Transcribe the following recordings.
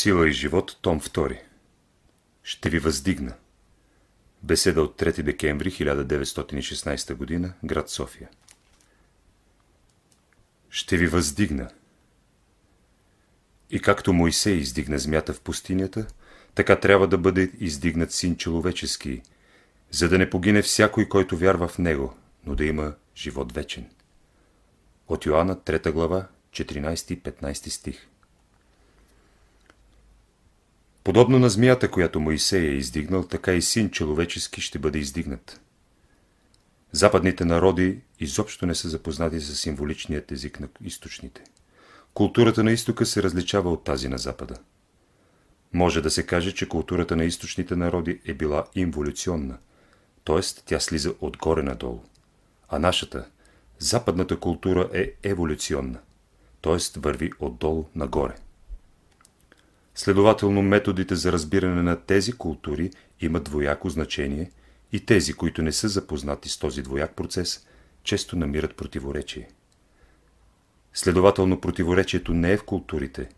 Сила и живот, том 2. Ще ви въздигна. Беседа от 3 декември 1916 г. град София. Ще ви въздигна. И както Моисей издигна змята в пустинята, така трябва да бъде издигнат син човечески, за да не погине всякой, който вярва в него, но да има живот вечен. От Йоанна 3 глава, 14 15 стих. Подобно на змията, която Моисей е издигнал, така и син човечески ще бъде издигнат. Западните народи изобщо не са запознати с символичният език на източните. Културата на изтока се различава от тази на запада. Може да се каже, че културата на източните народи е била инволюционна, т.е. тя слиза отгоре надолу. А нашата, западната култура е еволюционна, т.е. върви отдолу нагоре. Следователно методите за разбиране на тези култури имат двояко значение и тези, които не са запознати с този двояк процес, често намират противоречие. Следователно противоречието не е в културите,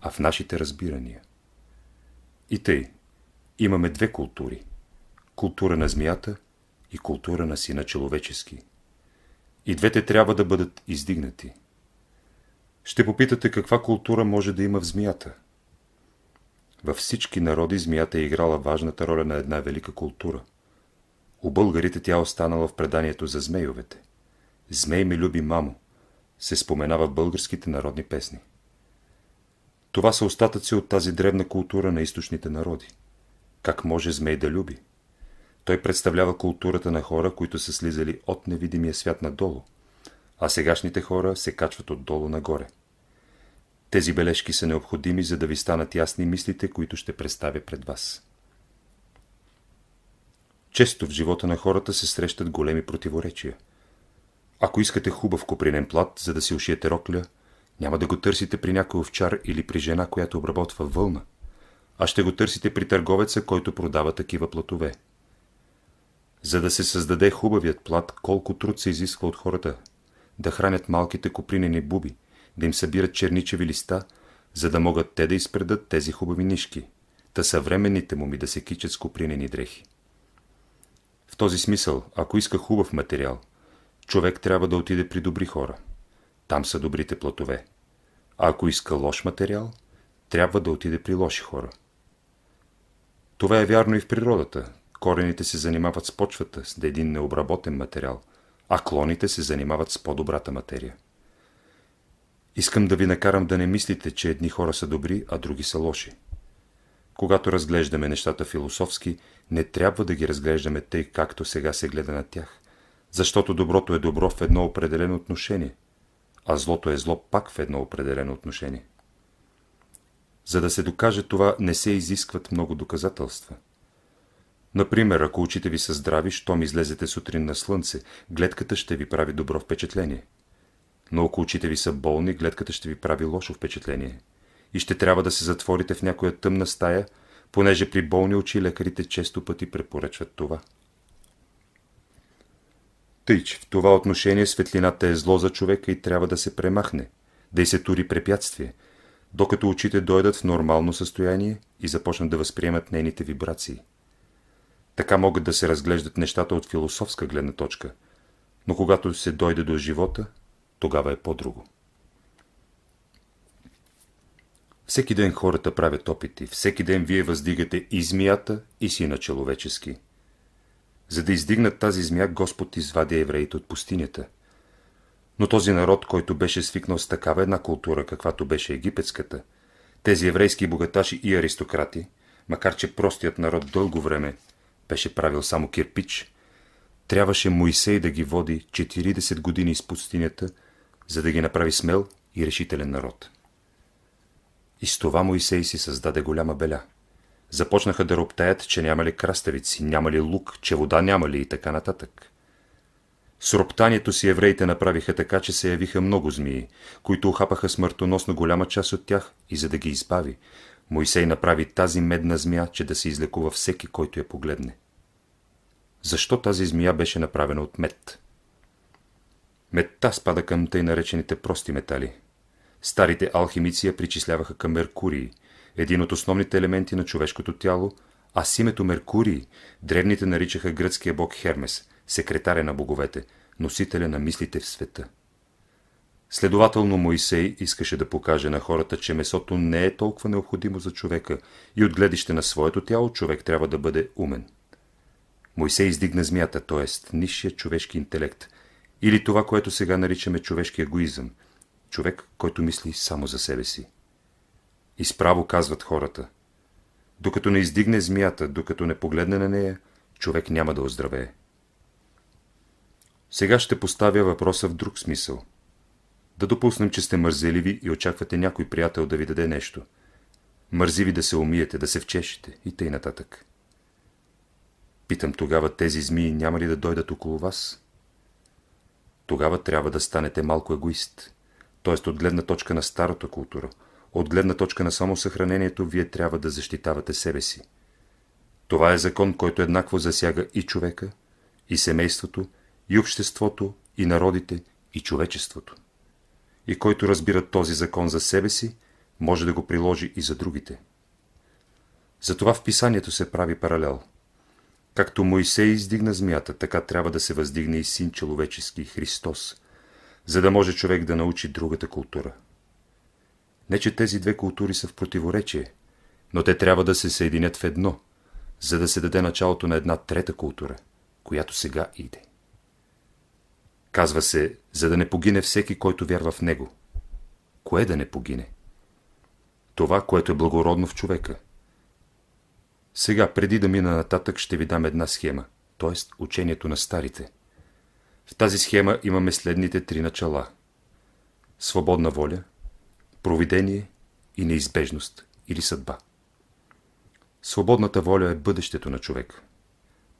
а в нашите разбирания. И тъй, имаме две култури. Култура на змията и култура на сина човечески. И двете трябва да бъдат издигнати. Ще попитате каква култура може да има в змията – във всички народи змията е играла важната роля на една велика култура. У българите тя останала в преданието за змейовете. Змей ми люби мамо, се споменава в българските народни песни. Това са остатъци от тази древна култура на източните народи. Как може змей да люби? Той представлява културата на хора, които са слизали от невидимия свят надолу, а сегашните хора се качват отдолу нагоре. Тези бележки са необходими, за да ви станат ясни мислите, които ще представя пред вас. Често в живота на хората се срещат големи противоречия. Ако искате хубав копринен плат, за да си ушиете рокля, няма да го търсите при някой овчар или при жена, която обработва вълна, а ще го търсите при търговеца, който продава такива платове. За да се създаде хубавият плат, колко труд се изисква от хората, да хранят малките копринени буби – да им събират черничеви листа, за да могат те да изпредат тези хубави нишки, та съвременните му ми да се кичат с купринени дрехи. В този смисъл, ако иска хубав материал, човек трябва да отиде при добри хора. Там са добрите платове. А ако иска лош материал, трябва да отиде при лоши хора. Това е вярно и в природата. Корените се занимават с почвата, с един необработен материал, а клоните се занимават с по-добрата материя. Искам да ви накарам да не мислите, че едни хора са добри, а други са лоши. Когато разглеждаме нещата философски, не трябва да ги разглеждаме тъй, както сега се гледа на тях, защото доброто е добро в едно определено отношение, а злото е зло пак в едно определено отношение. За да се докаже това, не се изискват много доказателства. Например, ако очите ви са здрави, щом излезете сутрин на слънце, гледката ще ви прави добро впечатление – но ако очите ви са болни, гледката ще ви прави лошо впечатление. И ще трябва да се затворите в някоя тъмна стая, понеже при болни очи лекарите често пъти препоръчват това. Тъй, че в това отношение светлината е зло за човека и трябва да се премахне, да й се тури препятствие, докато очите дойдат в нормално състояние и започнат да възприемат нейните вибрации. Така могат да се разглеждат нещата от философска гледна точка, но когато се дойде до живота, тогава е по-друго. Всеки ден хората правят опити, всеки ден вие въздигате и змията, и сина човечески. За да издигнат тази змия, Господ извади евреите от пустинята. Но този народ, който беше свикнал с такава една култура, каквато беше египетската, тези еврейски богаташи и аристократи, макар че простият народ дълго време беше правил само кирпич, трябваше Моисей да ги води 40 години из пустинята – за да ги направи смел и решителен народ. И с това Моисей си създаде голяма беля. Започнаха да роптаят, че няма ли краставици, няма ли лук, че вода няма ли и така нататък. С роптанието си евреите направиха така, че се явиха много змии, които ухапаха смъртоносно голяма част от тях и за да ги избави, Моисей направи тази медна змия, че да се излекува всеки, който я погледне. Защо тази змия беше направена от мед? Метта спада към тъй наречените прости метали. Старите алхимици я причисляваха към Меркурий, един от основните елементи на човешкото тяло, а с името Меркурий древните наричаха гръцкия бог Хермес, секретаря на боговете, носителя на мислите в света. Следователно Моисей искаше да покаже на хората, че месото не е толкова необходимо за човека и от гледище на своето тяло човек трябва да бъде умен. Моисей издигна змията, т.е. нисшия човешки интелект, или това, което сега наричаме човешки егоизъм, човек, който мисли само за себе си. Изправо казват хората. Докато не издигне змията, докато не погледне на нея, човек няма да оздравее. Сега ще поставя въпроса в друг смисъл. Да допуснем, че сте мързеливи и очаквате някой приятел да ви даде нещо. Мързиви да се умиете, да се вчешете и тъй нататък. Питам тогава, тези змии няма ли да дойдат около вас? тогава трябва да станете малко егоист. Тоест от гледна точка на старата култура, от гледна точка на самосъхранението, вие трябва да защитавате себе си. Това е закон, който еднакво засяга и човека, и семейството, и обществото, и народите, и човечеството. И който разбира този закон за себе си, може да го приложи и за другите. Затова в писанието се прави паралел – Както Моисей издигна змията, така трябва да се въздигне и син човечески Христос, за да може човек да научи другата култура. Не, че тези две култури са в противоречие, но те трябва да се съединят в едно, за да се даде началото на една трета култура, която сега иде. Казва се, за да не погине всеки, който вярва в него. Кое да не погине? Това, което е благородно в човека – сега, преди да мина нататък, ще ви дам една схема, т.е. учението на старите. В тази схема имаме следните три начала. Свободна воля, провидение и неизбежност или съдба. Свободната воля е бъдещето на човек.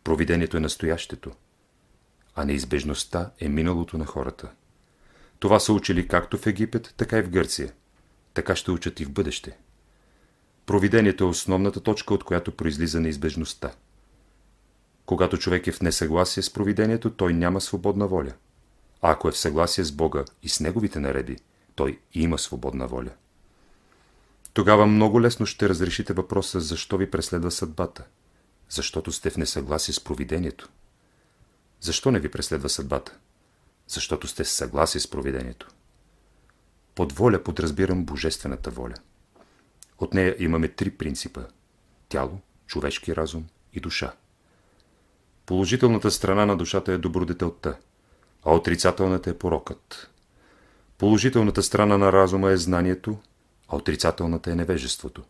Провидението е настоящето, а неизбежността е миналото на хората. Това са учили както в Египет, така и в Гърция. Така ще учат и в бъдеще. Провидението е основната точка, от която произлиза неизбежността. Когато човек е в несъгласие с провидението, той няма свободна воля. А ако е в съгласие с Бога и с Неговите нареди, той има свободна воля. Тогава много лесно ще разрешите въпроса защо ви преследва съдбата. Защото сте в несъгласие с провидението. Защо не ви преследва съдбата? Защото сте в съгласие с провидението. Под воля подразбирам божествената воля. От нея имаме три принципа – тяло, човешки разум и душа. Положителната страна на душата е добродетелта, а отрицателната е порокът. Положителната страна на разума е знанието, а отрицателната е невежеството.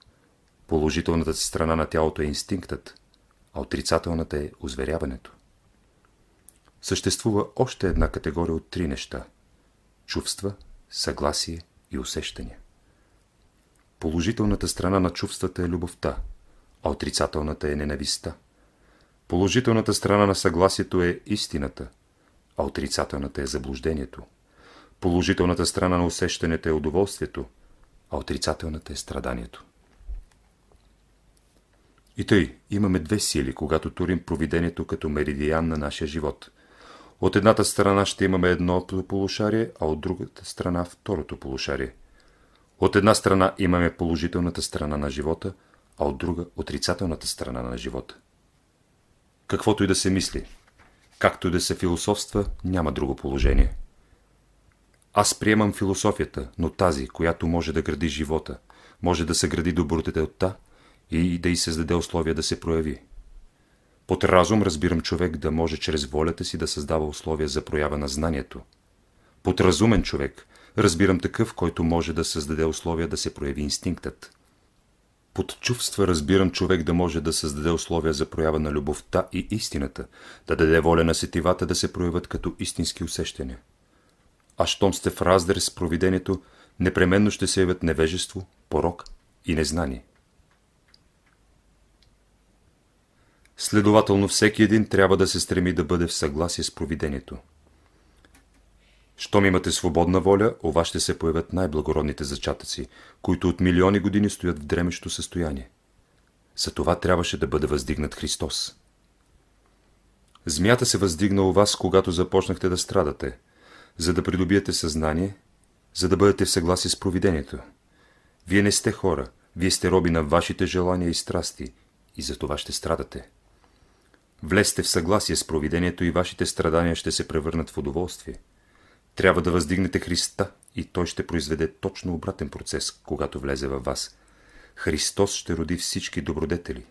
Положителната страна на тялото е инстинктът, а отрицателната е озверяването. Съществува още една категория от три неща – чувства, съгласие и усещания. Положителната страна на чувствата е любовта, а отрицателната е ненавистта. Положителната страна на съгласието е истината, а отрицателната е заблуждението. Положителната страна на усещането е удоволствието, а отрицателната е страданието. И тъй, имаме две сили, когато турим провидението като меридиан на нашия живот. От едната страна ще имаме едното полушарие, а от другата страна второто полушарие. От една страна имаме положителната страна на живота, а от друга отрицателната страна на живота. Каквото и да се мисли, както и да се философства, няма друго положение. Аз приемам философията, но тази, която може да гради живота, може да съгради та и да й създаде условия да се прояви. Под разум разбирам човек да може чрез волята си да създава условия за проява на знанието. Под разумен човек Разбирам такъв, който може да създаде условия да се прояви инстинктът. Под чувства разбирам човек да може да създаде условия за проява на любовта и истината, да даде воля на сетивата да се проявят като истински усещания. А щом сте в раздър с провидението, непременно ще се явят невежество, порок и незнание. Следователно всеки един трябва да се стреми да бъде в съгласие с провидението. Щом имате свободна воля, у вас ще се появят най-благородните зачатъци, които от милиони години стоят в дремещо състояние. За това трябваше да бъде въздигнат Христос. Змията се въздигна у вас, когато започнахте да страдате, за да придобиете съзнание, за да бъдете в съгласие с провидението. Вие не сте хора, вие сте роби на вашите желания и страсти и за това ще страдате. Влезте в съгласие с провидението и вашите страдания ще се превърнат в удоволствие – трябва да въздигнете Христа и Той ще произведе точно обратен процес, когато влезе във вас. Христос ще роди всички добродетели.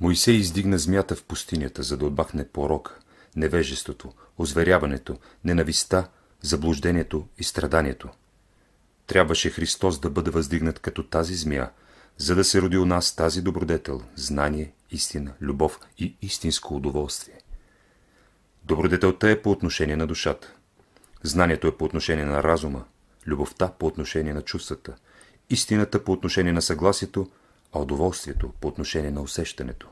Моисей издигна змията в пустинята, за да отбахне порока, невежеството, озверяването, ненависта, заблуждението и страданието. Трябваше Христос да бъде въздигнат като тази змия, за да се роди у нас тази добродетел, знание, истина, любов и истинско удоволствие. Добродетелта е по отношение на душата – Знанието е по отношение на разума, любовта по отношение на чувствата, истината по отношение на съгласието, а удоволствието по отношение на усещането.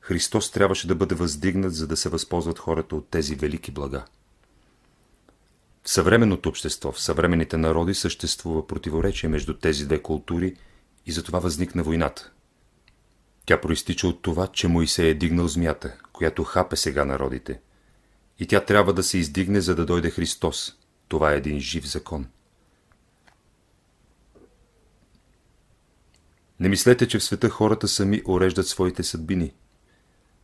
Христос трябваше да бъде въздигнат, за да се възползват хората от тези велики блага. В съвременното общество, в съвременните народи съществува противоречие между тези две култури и затова възникна войната. Тя проистича от това, че Моисей е дигнал змията, която хапе сега народите – и тя трябва да се издигне, за да дойде Христос. Това е един жив закон. Не мислете, че в света хората сами уреждат своите съдбини.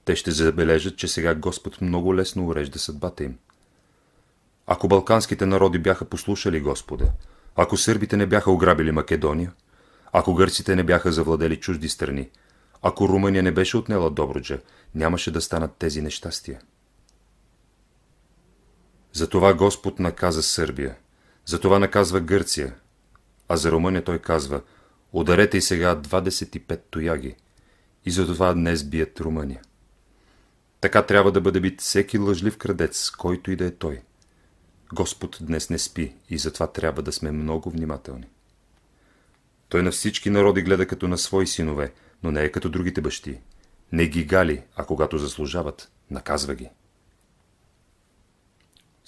Те ще забележат, че сега Господ много лесно урежда съдбата им. Ако балканските народи бяха послушали Господа, ако сърбите не бяха ограбили Македония, ако гърците не бяха завладели чужди страни, ако Румъния не беше отнела Добруджа, нямаше да станат тези нещастия. Затова Господ наказа Сърбия, затова наказва Гърция, а за Румъния той казва «Ударете и сега 25 тояги» и затова днес бият Румъния. Така трябва да бъде бит всеки лъжлив крадец, който и да е той. Господ днес не спи и затова трябва да сме много внимателни. Той на всички народи гледа като на свои синове, но не е като другите бащи. Не ги гали, а когато заслужават, наказва ги.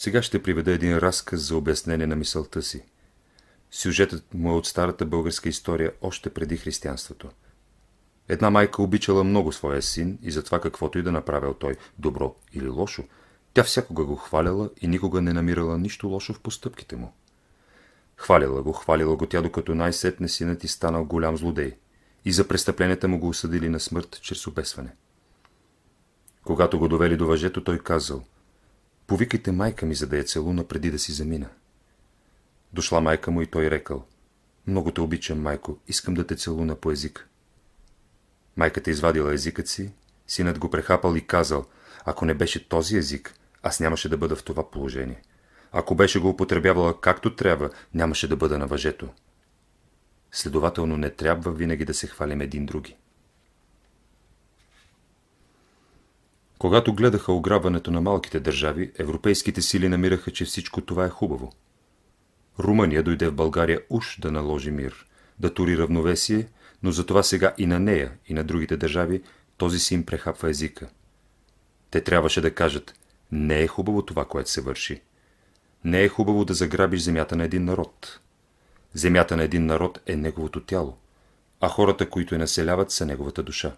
Сега ще приведа един разказ за обяснение на мисълта си. Сюжетът му е от старата българска история още преди християнството. Една майка обичала много своя син и за това каквото и да направил той, добро или лошо, тя всякога го хваляла и никога не намирала нищо лошо в постъпките му. Хвалила го, хвалила го тя, докато най-сетне синът и станал голям злодей и за престъпленията му го осъдили на смърт чрез обесване. Когато го довели до въжето, той казал – Повикайте майка ми, за да я целуна преди да си замина. Дошла майка му и той рекал. Много те обичам, майко, искам да те целуна по език. Майката извадила езикът си, синът го прехапал и казал, ако не беше този език, аз нямаше да бъда в това положение. Ако беше го употребявала както трябва, нямаше да бъда на въжето. Следователно не трябва винаги да се хвалим един други. Когато гледаха ограбването на малките държави, европейските сили намираха, че всичко това е хубаво. Румъния дойде в България уж да наложи мир, да тури равновесие, но затова сега и на нея, и на другите държави този си им прехапва езика. Те трябваше да кажат, не е хубаво това, което се върши. Не е хубаво да заграбиш земята на един народ. Земята на един народ е неговото тяло, а хората, които я населяват, са неговата душа.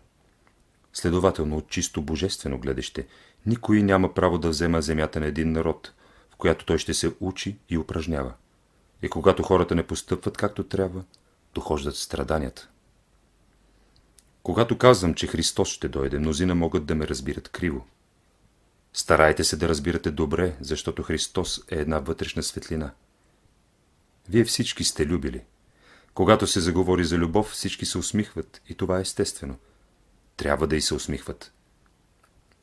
Следователно, от чисто божествено гледаще, никой няма право да взема земята на един народ, в която той ще се учи и упражнява. И когато хората не постъпват както трябва, дохождат страданията. Когато казвам, че Христос ще дойде, мнозина могат да ме разбират криво. Старайте се да разбирате добре, защото Христос е една вътрешна светлина. Вие всички сте любили. Когато се заговори за любов, всички се усмихват и това е естествено – трябва да й се усмихват.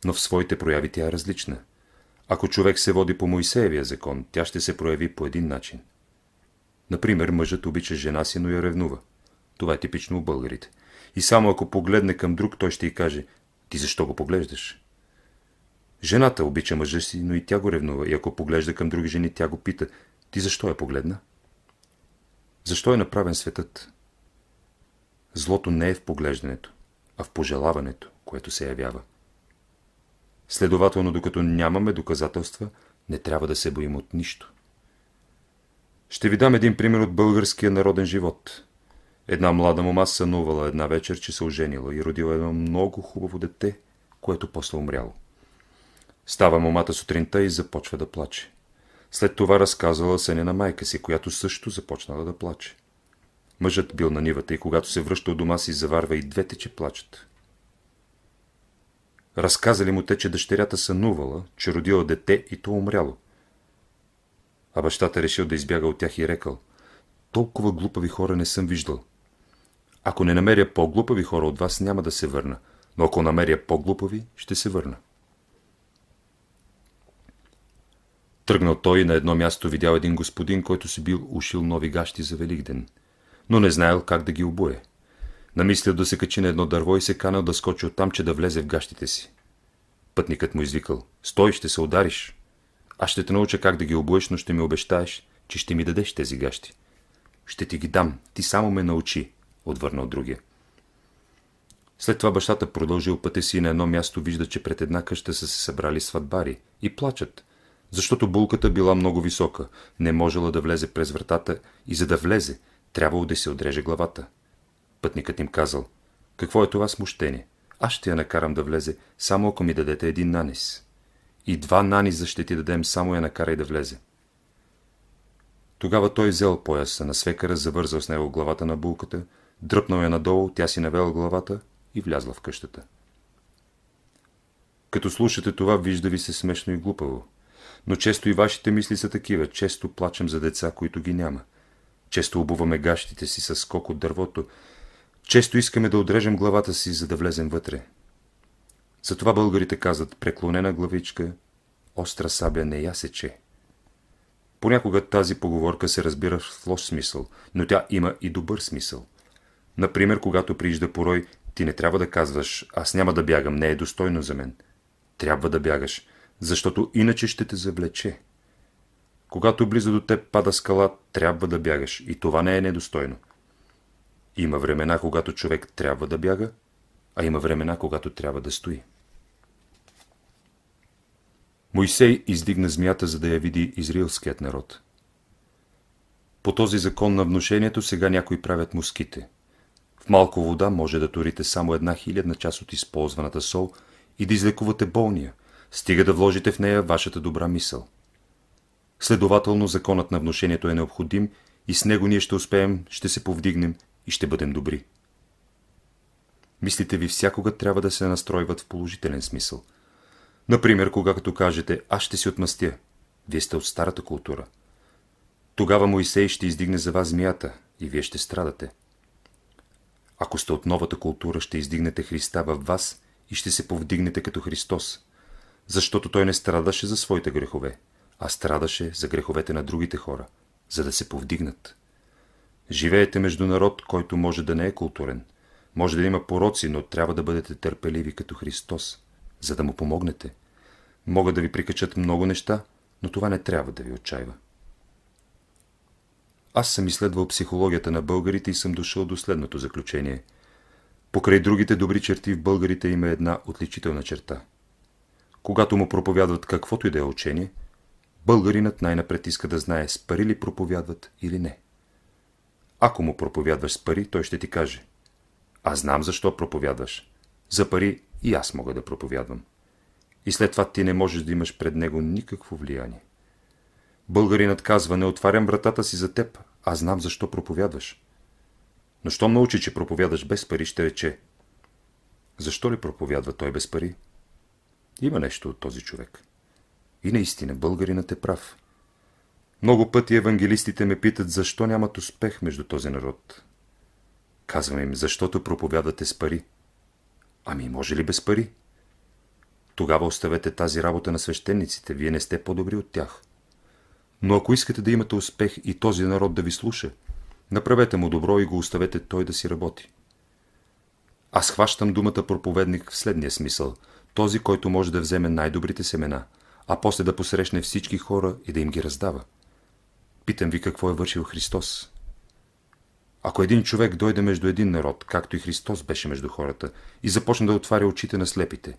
Но в своите прояви тя е различна. Ако човек се води по Моисеевия закон, тя ще се прояви по един начин. Например, мъжът обича жена си, но я ревнува. Това е типично у българите. И само ако погледне към друг, той ще й каже «Ти защо го поглеждаш?» Жената обича мъжа си, но и тя го ревнува. И ако поглежда към други жени, тя го пита «Ти защо я погледна?» Защо е направен светът? Злото не е в поглеждането а в пожелаването, което се явява. Следователно, докато нямаме доказателства, не трябва да се боим от нищо. Ще ви дам един пример от българския народен живот. Една млада мома сънувала една вечер, че се оженила и родила едно много хубаво дете, което после умряло. Става момата сутринта и започва да плаче. След това разказвала съня на майка си, която също започнала да плаче. Мъжът бил на нивата и когато се връща от дома си, заварва и двете, че плачат. Разказали му те, че дъщерята сънувала, че родила дете и то умряло. А бащата решил да избяга от тях и рекал, толкова глупави хора не съм виждал. Ако не намеря по-глупави хора от вас, няма да се върна, но ако намеря по-глупави, ще се върна. Тръгнал той и на едно място видял един господин, който си бил ушил нови гащи за Великден – но не знаел как да ги обуе. Намислил да се качи на едно дърво и се канал да скочи оттам, че да влезе в гащите си. Пътникът му извикал. Стой, ще се удариш. Аз ще те науча как да ги обуеш, но ще ми обещаеш, че ще ми дадеш тези гащи. Ще ти ги дам, ти само ме научи, отвърнал другия. След това бащата продължил пътя си и на едно място вижда, че пред една къща са се събрали сватбари и плачат, защото булката била много висока, не можела да влезе през вратата и за да влезе, Трябвало да се отреже главата. Пътникът им казал, какво е това смущение? Аз ще я накарам да влезе, само ако ми дадете един нанис. И два наниса ще ти дадем, само я накарай да влезе. Тогава той взел пояса на свекара, завързал с него главата на булката, дръпнал я надолу, тя си навела главата и влязла в къщата. Като слушате това, вижда ви се смешно и глупаво. Но често и вашите мисли са такива, често плачем за деца, които ги няма – често обуваме гащите си с скок от дървото. Често искаме да отрежем главата си, за да влезем вътре. Затова българите казват преклонена главичка, остра сабя не я сече. Понякога тази поговорка се разбира в лош смисъл, но тя има и добър смисъл. Например, когато приижда порой, ти не трябва да казваш «Аз няма да бягам, не е достойно за мен». Трябва да бягаш, защото иначе ще те завлече. Когато близо до теб пада скала, трябва да бягаш и това не е недостойно. Има времена, когато човек трябва да бяга, а има времена, когато трябва да стои. Моисей издигна змията, за да я види израилският народ. По този закон на вношението сега някои правят муските. В малко вода може да турите само една хилядна част от използваната сол и да излекувате болния, стига да вложите в нея вашата добра мисъл. Следователно, законът на вношението е необходим и с него ние ще успеем, ще се повдигнем и ще бъдем добри. Мислите ви всякога трябва да се настройват в положителен смисъл. Например, когато кажете «Аз ще си отмъстя», вие сте от старата култура. Тогава Моисей ще издигне за вас змията и вие ще страдате. Ако сте от новата култура, ще издигнете Христа във вас и ще се повдигнете като Христос, защото Той не страдаше за своите грехове, а страдаше за греховете на другите хора, за да се повдигнат. Живеете между народ, който може да не е културен, може да има пороци, но трябва да бъдете търпеливи като Христос, за да му помогнете. Могат да ви прикачат много неща, но това не трябва да ви отчаива. Аз съм изследвал психологията на българите и съм дошъл до следното заключение. Покрай другите добри черти в българите има една отличителна черта. Когато му проповядват каквото и да е учение – Българинът най-напред иска да знае с пари ли проповядват или не. Ако му проповядваш с пари, той ще ти каже. Аз знам защо проповядваш. За пари и аз мога да проповядвам. И след това ти не можеш да имаш пред него никакво влияние. Българинът казва, не отварям вратата си за теб, аз знам защо проповядваш. Но щом научи, че проповядаш без пари, ще рече. Защо ли проповядва той без пари? Има нещо от този човек. И наистина, българинът е прав. Много пъти евангелистите ме питат, защо нямат успех между този народ. Казвам им, защото проповядате с пари. Ами може ли без пари? Тогава оставете тази работа на свещениците, вие не сте по-добри от тях. Но ако искате да имате успех и този народ да ви слуша, направете му добро и го оставете той да си работи. Аз хващам думата проповедник в следния смисъл – този, който може да вземе най-добрите семена – а после да посрещне всички хора и да им ги раздава. Питам ви какво е вършил Христос. Ако един човек дойде между един народ, както и Христос беше между хората, и започне да отваря очите на слепите,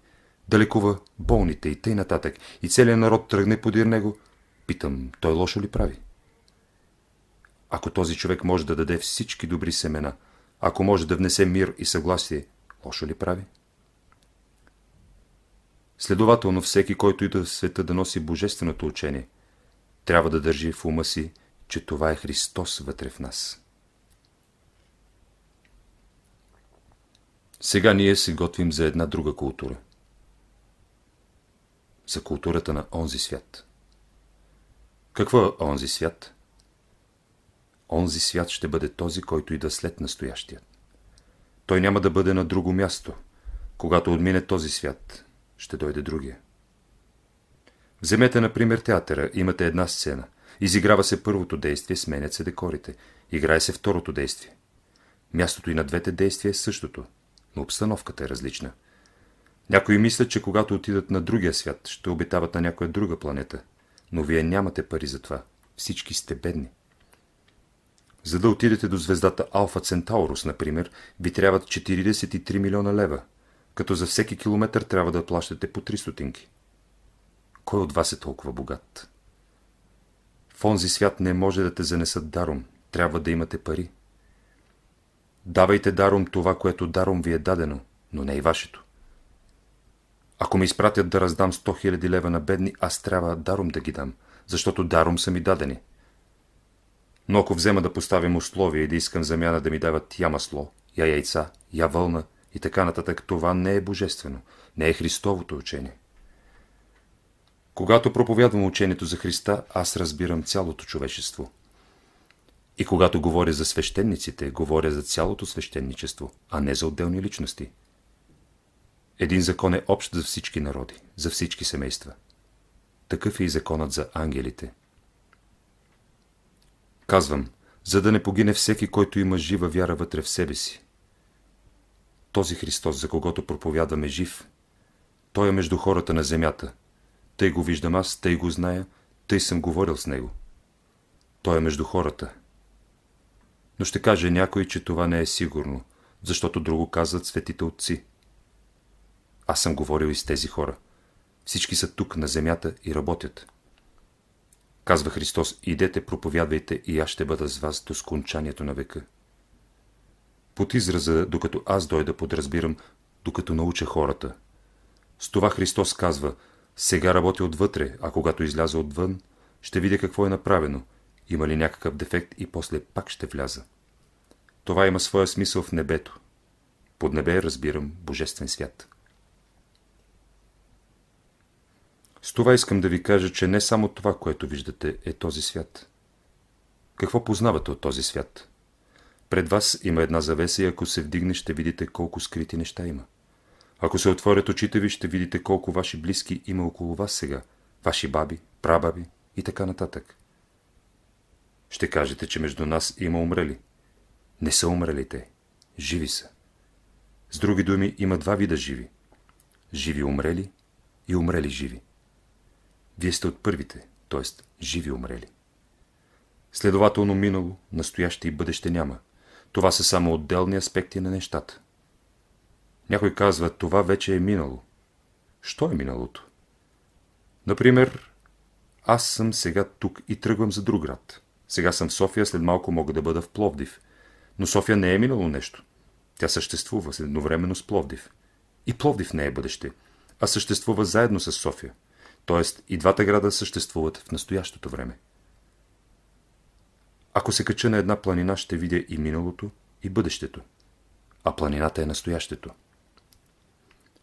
да лекува болните и тъй нататък, и целият народ тръгне подир него, питам, той лошо ли прави? Ако този човек може да даде всички добри семена, ако може да внесе мир и съгласие, лошо ли прави? Следователно всеки, който идва в света да носи божественото учение, трябва да държи в ума си, че това е Христос вътре в нас. Сега ние се готвим за една друга култура. За културата на онзи свят. Какво е онзи свят? Онзи свят ще бъде този, който идва след настоящия. Той няма да бъде на друго място, когато отмине този свят, ще дойде другия. Вземете, например, театъра. Имате една сцена. Изиграва се първото действие, сменят се декорите. Играе се второто действие. Мястото и на двете действия е същото, но обстановката е различна. Някои мислят, че когато отидат на другия свят, ще обитават на някоя друга планета. Но вие нямате пари за това. Всички сте бедни. За да отидете до звездата Алфа Центаурус, например, ви трябват 43 милиона лева като за всеки километър трябва да плащате по три стотинки. Кой от вас е толкова богат? В онзи свят не може да те занесат даром. Трябва да имате пари. Давайте даром това, което даром ви е дадено, но не и вашето. Ако ме изпратят да раздам 100 000 лева на бедни, аз трябва даром да ги дам, защото даром са ми дадени. Но ако взема да поставим условия и да искам замяна да ми дават я масло, я яйца, я вълна – и така нататък. Това не е божествено, не е Христовото учение. Когато проповядвам учението за Христа, аз разбирам цялото човечество. И когато говоря за свещениците, говоря за цялото свещеничество, а не за отделни личности. Един закон е общ за всички народи, за всички семейства. Такъв е и законът за ангелите. Казвам, за да не погине всеки, който има жива вяра вътре в себе си, този Христос, за когото проповядваме жив, той е между хората на земята. Тъй го виждам аз, тъй го зная, тъй съм говорил с него. Той е между хората. Но ще каже някой, че това не е сигурно, защото друго казват светите отци. Аз съм говорил и с тези хора. Всички са тук на земята и работят. Казва Христос, идете, проповядвайте и аз ще бъда с вас до скончанието на века. Под израза, докато аз дойда, подразбирам, докато науча хората. С това Христос казва, сега работя отвътре, а когато изляза отвън, ще видя какво е направено, има ли някакъв дефект и после пак ще вляза. Това има своя смисъл в небето. Под небе разбирам Божествен свят. С това искам да ви кажа, че не само това, което виждате, е този свят. Какво познавате от този свят? Пред вас има една завеса и ако се вдигне, ще видите колко скрити неща има. Ако се отворят очите ви, ще видите колко ваши близки има около вас сега. Ваши баби, прабаби и така нататък. Ще кажете, че между нас има умрели. Не са умрели те. Живи са. С други думи, има два вида живи. Живи умрели и умрели живи. Вие сте от първите, т.е. живи умрели. Следователно минало, настояще и бъдеще няма – това са само отделни аспекти на нещата. Някой казва, това вече е минало. Що е миналото? Например, аз съм сега тук и тръгвам за друг град. Сега съм в София, след малко мога да бъда в Пловдив. Но София не е минало нещо. Тя съществува едновременно с Пловдив. И Пловдив не е бъдеще, а съществува заедно с София. Тоест и двата града съществуват в настоящото време. Ако се кача на една планина, ще видя и миналото, и бъдещето. А планината е настоящето.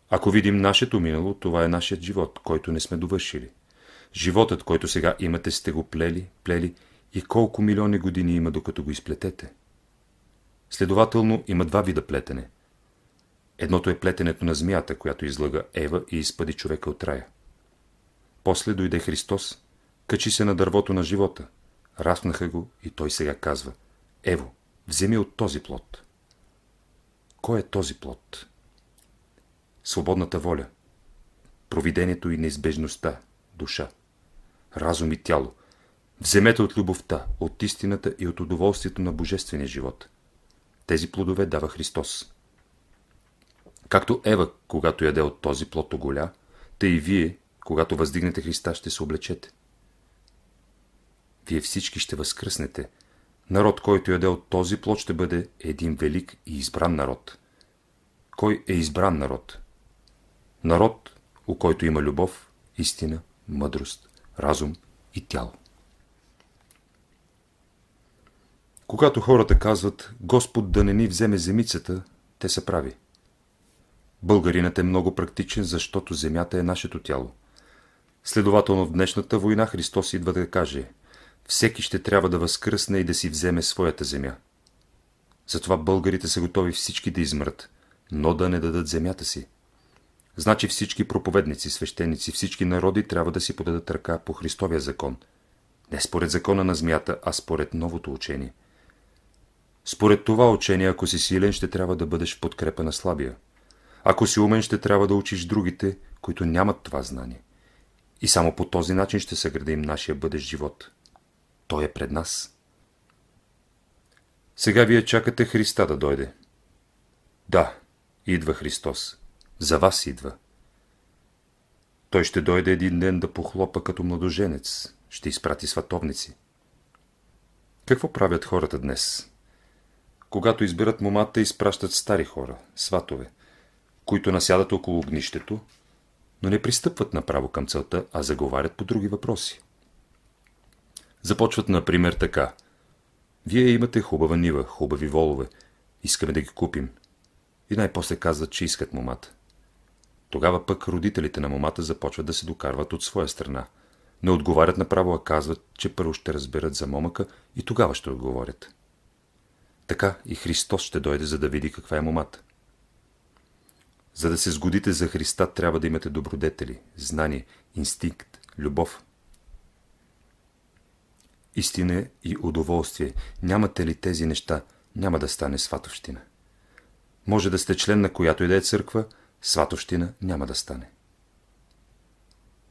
Ако видим нашето минало, това е нашият живот, който не сме довършили. Животът, който сега имате, сте го плели, плели и колко милиони години има, докато го изплетете. Следователно, има два вида плетене. Едното е плетенето на змията, която излага Ева и изпъди човека от рая. После дойде Христос, качи се на дървото на живота – Распнаха го и той сега казва Ево, вземи от този плод. Кой е този плод? Свободната воля, провидението и неизбежността, душа, разум и тяло. Вземете от любовта, от истината и от удоволствието на божествения живот. Тези плодове дава Христос. Както Ева, когато яде от този плод оголя, тъй и вие, когато въздигнете Христа, ще се облечете. Вие всички ще възкръснете. Народ, който яде от този плод, ще бъде един велик и избран народ. Кой е избран народ? Народ, у който има любов, истина, мъдрост, разум и тяло. Когато хората казват Господ да не ни вземе земицата, те са прави. Българинът е много практичен, защото земята е нашето тяло. Следователно в днешната война Христос идва да каже – всеки ще трябва да възкръсне и да си вземе своята земя. Затова българите са готови всички да измрат, но да не дадат земята си. Значи всички проповедници, свещеници, всички народи трябва да си подадат ръка по Христовия закон. Не според закона на змията, а според новото учение. Според това учение, ако си силен, ще трябва да бъдеш в подкрепа на слабия. Ако си умен, ще трябва да учиш другите, които нямат това знание. И само по този начин ще съградим нашия бъдещ живот. Той е пред нас. Сега вие чакате Христа да дойде. Да, идва Христос. За вас идва. Той ще дойде един ден да похлопа като младоженец. Ще изпрати сватовници. Какво правят хората днес? Когато избират момата, изпращат стари хора, сватове, които насядат около огнището, но не пристъпват направо към целта, а заговарят по други въпроси започват, например, така. Вие имате хубава нива, хубави волове. Искаме да ги купим. И най-после казват, че искат момата. Тогава пък родителите на момата започват да се докарват от своя страна. Не отговарят направо, а казват, че първо ще разберат за момъка и тогава ще отговорят. Така и Христос ще дойде, за да види каква е момата. За да се сгодите за Христа, трябва да имате добродетели, знание, инстинкт, любов, истина и удоволствие. Нямате ли тези неща, няма да стане сватовщина. Може да сте член на която и да е църква, сватовщина няма да стане.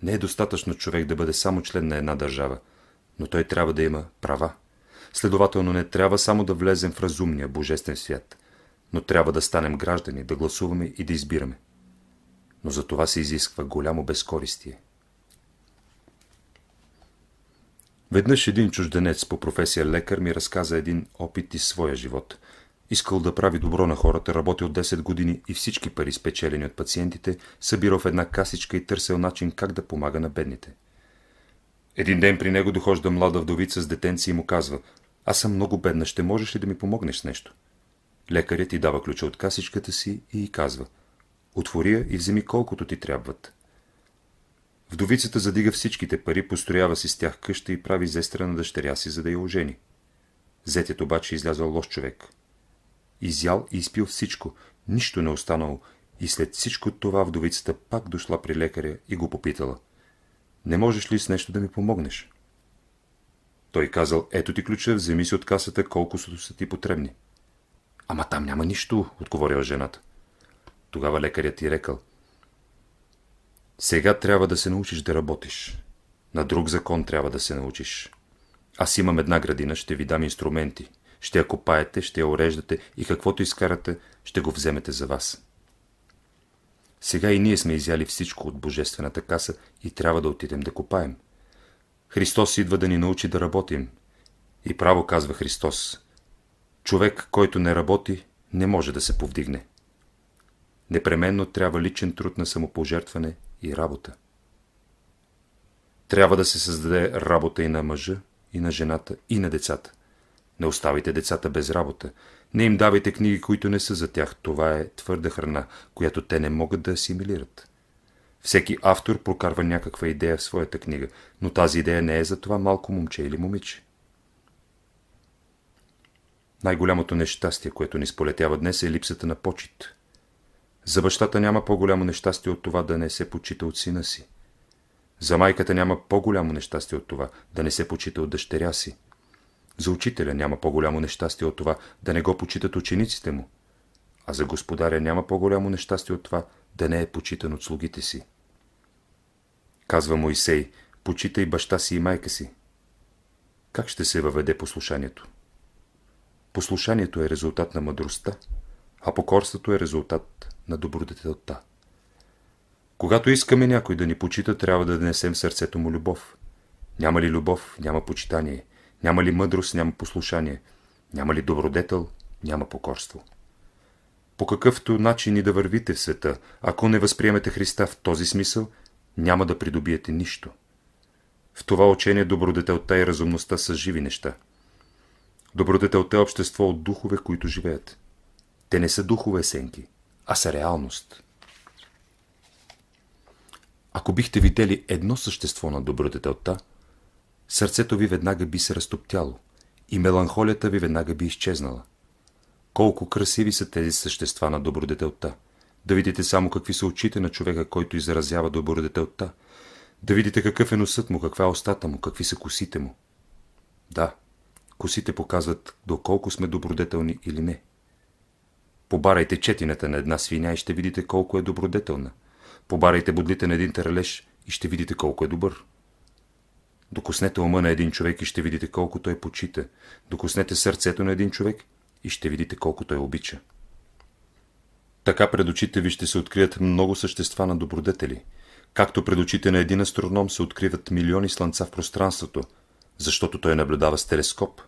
Не е достатъчно човек да бъде само член на една държава, но той трябва да има права. Следователно не трябва само да влезем в разумния божествен свят, но трябва да станем граждани, да гласуваме и да избираме. Но за това се изисква голямо безкористие. Веднъж един чужденец по професия лекар ми разказа един опит из своя живот. Искал да прави добро на хората, работил 10 години и всички пари, спечелени от пациентите, събирал в една касичка и търсил начин как да помага на бедните. Един ден при него дохожда млада вдовица с детенци и му казва «Аз съм много бедна, ще можеш ли да ми помогнеш с нещо?» Лекарят ти дава ключа от касичката си и казва «Отвори я и вземи колкото ти трябват». Вдовицата задига всичките пари, построява си с тях къща и прави зестра на дъщеря си, за да я ожени. Зетят обаче излязъл лош човек. Изял и изпил всичко, нищо не е останало, и след всичко това вдовицата пак дошла при лекаря и го попитала. Не можеш ли с нещо да ми помогнеш? Той казал, ето ти ключа, вземи си от касата, колкото са ти потребни. Ама там няма нищо, отговорила жената. Тогава лекарят ти е рекал – сега трябва да се научиш да работиш. На друг закон трябва да се научиш. Аз имам една градина, ще ви дам инструменти. Ще я копаете, ще я уреждате и каквото изкарате, ще го вземете за вас. Сега и ние сме изяли всичко от Божествената каса и трябва да отидем да копаем. Христос идва да ни научи да работим. И право казва Христос. Човек, който не работи, не може да се повдигне. Непременно трябва личен труд на самопожертване и работа. Трябва да се създаде работа и на мъжа, и на жената, и на децата. Не оставайте децата без работа. Не им давайте книги, които не са за тях. Това е твърда храна, която те не могат да асимилират. Всеки автор прокарва някаква идея в своята книга, но тази идея не е за това малко момче или момиче. Най-голямото нещастие, което ни сполетява днес е липсата на почет. За бащата няма по-голямо нещастие от това да не се почита от сина си. За майката няма по-голямо нещастие от това да не се почита от дъщеря си. За учителя няма по-голямо нещастие от това да не го почитат учениците му. А за господаря няма по-голямо нещастие от това да не е почитан от слугите си. Казва Моисей, почитай баща си и майка си. Как ще се въведе послушанието? Послушанието е резултат на мъдростта, а покорството е резултат на добродетелта. Когато искаме някой да ни почита, трябва да днесем сърцето му любов. Няма ли любов, няма почитание. Няма ли мъдрост, няма послушание. Няма ли добродетел, няма покорство. По какъвто начин и да вървите в света, ако не възприемете Христа в този смисъл, няма да придобиете нищо. В това учение добродетелта и разумността са живи неща. Добродетелта е общество от духове, които живеят. Те не са духове сенки – а са реалност. Ако бихте видели едно същество на добродетелта, сърцето ви веднага би се разтоптяло и меланхолията ви веднага би изчезнала. Колко красиви са тези същества на добродетелта! Да видите само какви са очите на човека, който изразява добродетелта. Да видите какъв е носът му, каква е устата му, какви са косите му. Да, косите показват доколко сме добродетелни или не. Побарайте четината на една свиня и ще видите колко е добродетелна. Побарайте бодлите на един таралеж и ще видите колко е добър. Докоснете ума на един човек и ще видите колко той почита. Докоснете сърцето на един човек и ще видите колко той обича. Така пред очите ви ще се открият много същества на добродетели. Както пред очите на един астроном се откриват милиони слънца в пространството, защото той наблюдава с телескоп,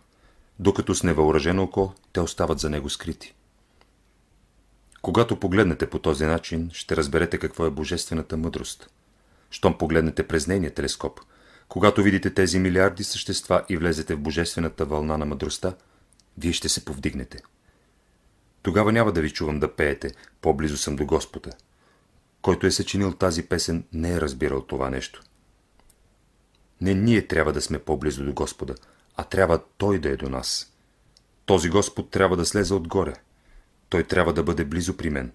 докато с невъоръжено око те остават за него скрити. Когато погледнете по този начин, ще разберете какво е божествената мъдрост. Щом погледнете през нейния телескоп, когато видите тези милиарди същества и влезете в божествената вълна на мъдростта, вие ще се повдигнете. Тогава няма да ви чувам да пеете, по-близо съм до Господа. Който е съчинил тази песен, не е разбирал това нещо. Не ние трябва да сме по-близо до Господа, а трябва Той да е до нас. Този Господ трябва да слезе отгоре – той трябва да бъде близо при мен.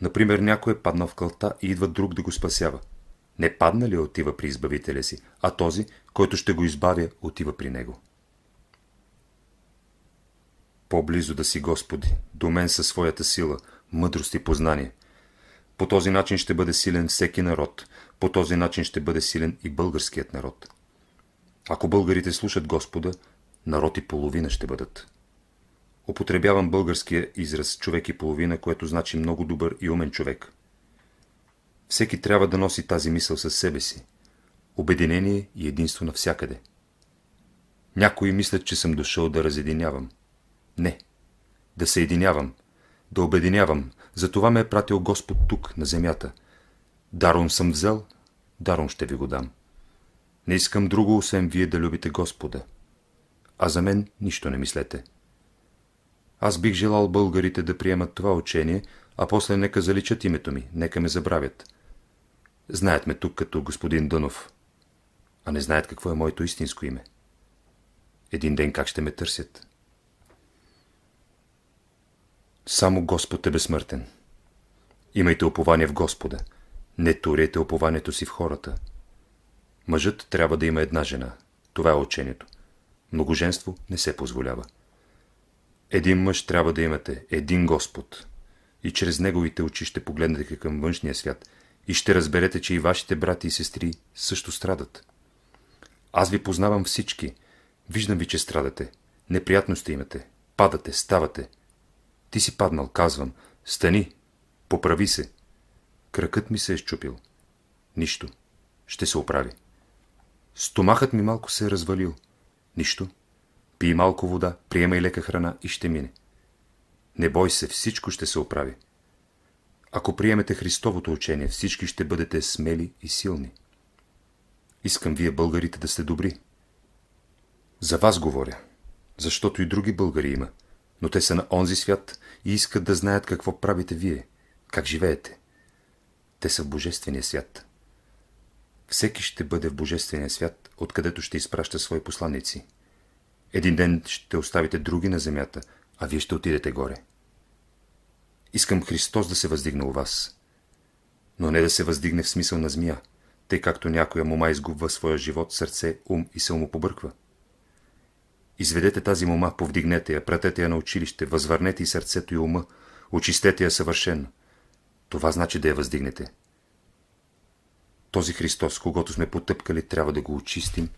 Например, някой е паднал в кълта и идва друг да го спасява. Не падна ли отива при избавителя си, а този, който ще го избавя, отива при него. По-близо да си Господи, до мен със своята сила, мъдрост и познание. По този начин ще бъде силен всеки народ, по този начин ще бъде силен и българският народ. Ако българите слушат Господа, народ и половина ще бъдат. Употребявам българския израз човек и половина, което значи много добър и умен човек. Всеки трябва да носи тази мисъл със себе си. Обединение и единство навсякъде. Някои мислят, че съм дошъл да разединявам. Не. Да се единявам. Да обединявам. Затова ме е пратил Господ тук, на земята. Даром съм взел, даром ще ви го дам. Не искам друго, освен вие да любите Господа. А за мен нищо не мислете. Аз бих желал българите да приемат това учение, а после нека заличат името ми, нека ме забравят. Знаят ме тук като господин Дънов, а не знаят какво е моето истинско име. Един ден как ще ме търсят? Само Господ е безсмъртен. Имайте упование в Господа. Не турете упованието си в хората. Мъжът трябва да има една жена. Това е учението. Многоженство не се позволява. Един мъж трябва да имате, един Господ. И чрез неговите очи ще погледнете към външния свят и ще разберете, че и вашите брати и сестри също страдат. Аз ви познавам всички. Виждам ви, че страдате. Неприятности имате. Падате, ставате. Ти си паднал, казвам. Стани. Поправи се. Кракът ми се е щупил. Нищо. Ще се оправи. Стомахът ми малко се е развалил. Нищо. Пий малко вода, приемай лека храна и ще мине. Не бой се, всичко ще се оправи. Ако приемете Христовото учение, всички ще бъдете смели и силни. Искам вие, българите, да сте добри. За вас говоря, защото и други българи има, но те са на онзи свят и искат да знаят какво правите вие, как живеете. Те са в Божествения свят. Всеки ще бъде в Божествения свят, откъдето ще изпраща свои посланици. Един ден ще оставите други на земята, а вие ще отидете горе. Искам Христос да се въздигне у вас, но не да се въздигне в смисъл на змия, тъй както някоя мома изгубва своя живот, сърце, ум и се му побърква. Изведете тази мома, повдигнете я, пратете я на училище, възвърнете и сърцето и ума, очистете я съвършено. Това значи да я въздигнете. Този Христос, когато сме потъпкали, трябва да го очистим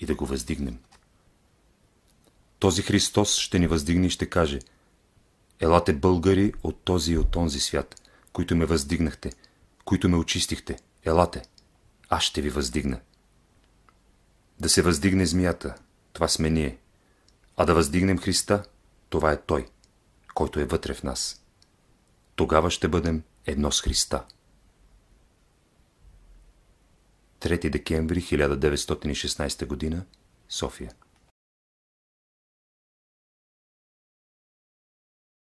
и да го въздигнем този Христос ще ни въздигне и ще каже Елате българи от този и от този свят, които ме въздигнахте, които ме очистихте. Елате, аз ще ви въздигна. Да се въздигне змията, това сме ние. А да въздигнем Христа, това е Той, който е вътре в нас. Тогава ще бъдем едно с Христа. 3 декември 1916 г. София